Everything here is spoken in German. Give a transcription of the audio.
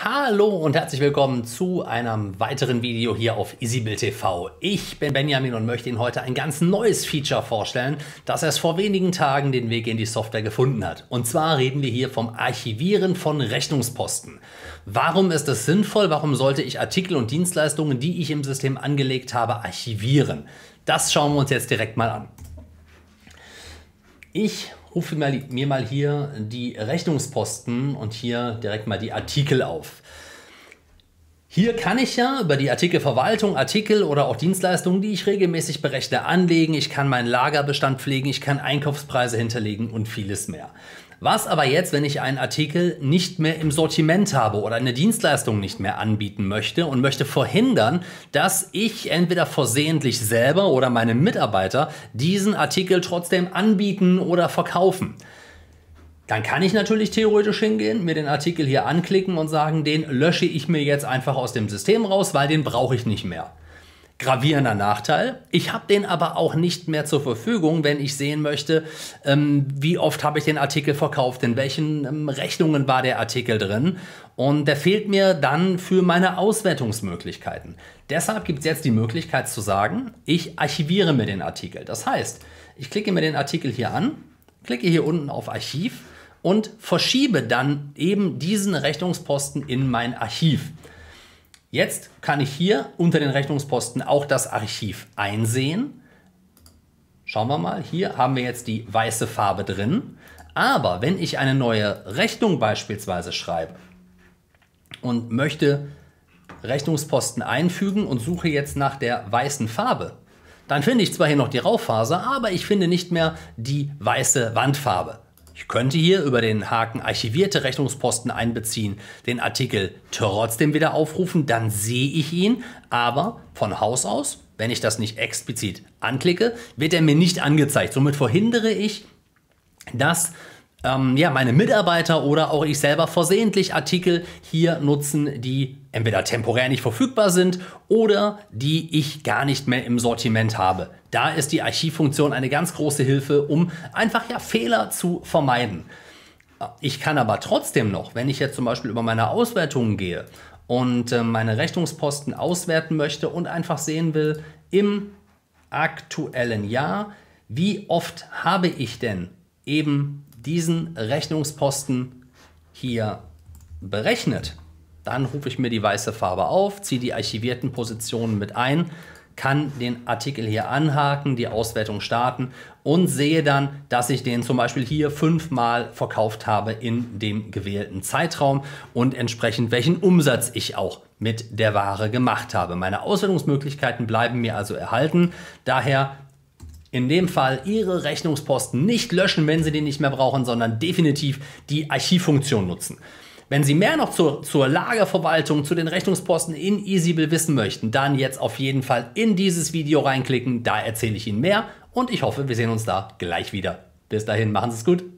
Hallo und herzlich willkommen zu einem weiteren Video hier auf EasyBuild TV. Ich bin Benjamin und möchte Ihnen heute ein ganz neues Feature vorstellen, das erst vor wenigen Tagen den Weg in die Software gefunden hat. Und zwar reden wir hier vom Archivieren von Rechnungsposten. Warum ist das sinnvoll? Warum sollte ich Artikel und Dienstleistungen, die ich im System angelegt habe, archivieren? Das schauen wir uns jetzt direkt mal an. Ich rufe mir mal hier die Rechnungsposten und hier direkt mal die Artikel auf. Hier kann ich ja über die Artikelverwaltung, Artikel oder auch Dienstleistungen, die ich regelmäßig berechne, anlegen. Ich kann meinen Lagerbestand pflegen, ich kann Einkaufspreise hinterlegen und vieles mehr. Was aber jetzt, wenn ich einen Artikel nicht mehr im Sortiment habe oder eine Dienstleistung nicht mehr anbieten möchte und möchte verhindern, dass ich entweder versehentlich selber oder meine Mitarbeiter diesen Artikel trotzdem anbieten oder verkaufen? Dann kann ich natürlich theoretisch hingehen, mir den Artikel hier anklicken und sagen, den lösche ich mir jetzt einfach aus dem System raus, weil den brauche ich nicht mehr gravierender Nachteil. Ich habe den aber auch nicht mehr zur Verfügung, wenn ich sehen möchte, ähm, wie oft habe ich den Artikel verkauft, in welchen ähm, Rechnungen war der Artikel drin. Und der fehlt mir dann für meine Auswertungsmöglichkeiten. Deshalb gibt es jetzt die Möglichkeit zu sagen, ich archiviere mir den Artikel. Das heißt, ich klicke mir den Artikel hier an, klicke hier unten auf Archiv und verschiebe dann eben diesen Rechnungsposten in mein Archiv. Jetzt kann ich hier unter den Rechnungsposten auch das Archiv einsehen. Schauen wir mal, hier haben wir jetzt die weiße Farbe drin. Aber wenn ich eine neue Rechnung beispielsweise schreibe und möchte Rechnungsposten einfügen und suche jetzt nach der weißen Farbe, dann finde ich zwar hier noch die Rauffaser, aber ich finde nicht mehr die weiße Wandfarbe. Ich könnte hier über den Haken archivierte Rechnungsposten einbeziehen, den Artikel trotzdem wieder aufrufen, dann sehe ich ihn, aber von Haus aus, wenn ich das nicht explizit anklicke, wird er mir nicht angezeigt. Somit verhindere ich, dass ähm, ja, meine Mitarbeiter oder auch ich selber versehentlich Artikel hier nutzen, die entweder temporär nicht verfügbar sind oder die ich gar nicht mehr im Sortiment habe. Da ist die Archivfunktion eine ganz große Hilfe, um einfach ja Fehler zu vermeiden. Ich kann aber trotzdem noch, wenn ich jetzt zum Beispiel über meine Auswertungen gehe und äh, meine Rechnungsposten auswerten möchte und einfach sehen will, im aktuellen Jahr, wie oft habe ich denn eben diesen Rechnungsposten hier berechnet, dann rufe ich mir die weiße Farbe auf, ziehe die archivierten Positionen mit ein, kann den Artikel hier anhaken, die Auswertung starten und sehe dann, dass ich den zum Beispiel hier fünfmal verkauft habe in dem gewählten Zeitraum und entsprechend welchen Umsatz ich auch mit der Ware gemacht habe. Meine Auswertungsmöglichkeiten bleiben mir also erhalten. Daher in dem Fall Ihre Rechnungsposten nicht löschen, wenn Sie die nicht mehr brauchen, sondern definitiv die Archivfunktion nutzen. Wenn Sie mehr noch zur, zur Lagerverwaltung, zu den Rechnungsposten in Easybill wissen möchten, dann jetzt auf jeden Fall in dieses Video reinklicken. Da erzähle ich Ihnen mehr und ich hoffe, wir sehen uns da gleich wieder. Bis dahin, machen Sie es gut.